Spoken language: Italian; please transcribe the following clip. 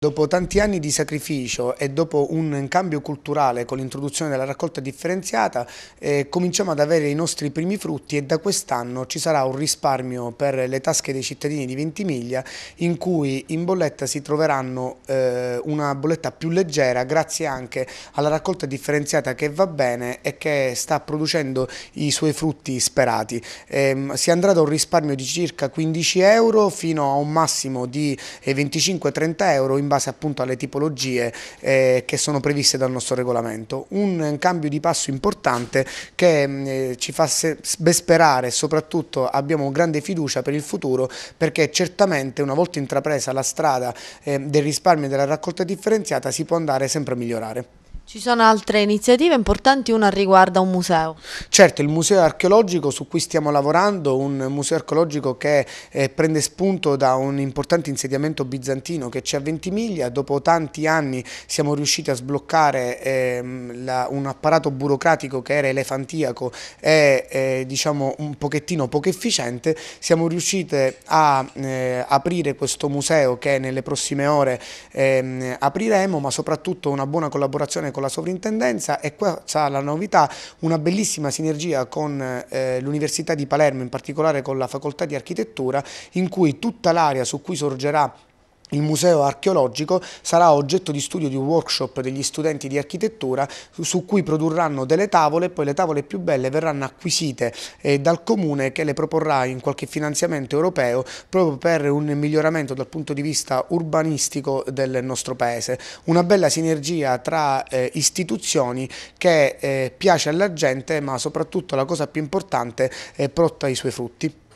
Dopo tanti anni di sacrificio e dopo un cambio culturale con l'introduzione della raccolta differenziata eh, cominciamo ad avere i nostri primi frutti e da quest'anno ci sarà un risparmio per le tasche dei cittadini di Ventimiglia in cui in bolletta si troveranno eh, una bolletta più leggera grazie anche alla raccolta differenziata che va bene e che sta producendo i suoi frutti sperati. Eh, si andrà da un risparmio di circa 15 euro fino a un massimo di 25-30 eh, euro in base appunto alle tipologie eh, che sono previste dal nostro regolamento. Un cambio di passo importante che mm, eh, ci fa ben sperare e soprattutto abbiamo grande fiducia per il futuro perché certamente una volta intrapresa la strada eh, del risparmio e della raccolta differenziata si può andare sempre a migliorare. Ci sono altre iniziative importanti, una riguarda un museo. Certo, il museo archeologico su cui stiamo lavorando, un museo archeologico che eh, prende spunto da un importante insediamento bizantino che c'è a Ventimiglia, dopo tanti anni siamo riusciti a sbloccare eh, la, un apparato burocratico che era elefantiaco e eh, diciamo un pochettino poco efficiente, siamo riusciti a eh, aprire questo museo che nelle prossime ore ehm, apriremo, ma soprattutto una buona collaborazione con con la sovrintendenza e qua c'è la novità, una bellissima sinergia con eh, l'Università di Palermo, in particolare con la Facoltà di Architettura, in cui tutta l'area su cui sorgerà il museo archeologico sarà oggetto di studio di un workshop degli studenti di architettura su cui produrranno delle tavole poi le tavole più belle verranno acquisite eh, dal comune che le proporrà in qualche finanziamento europeo proprio per un miglioramento dal punto di vista urbanistico del nostro paese. Una bella sinergia tra eh, istituzioni che eh, piace alla gente ma soprattutto la cosa più importante è protta i suoi frutti.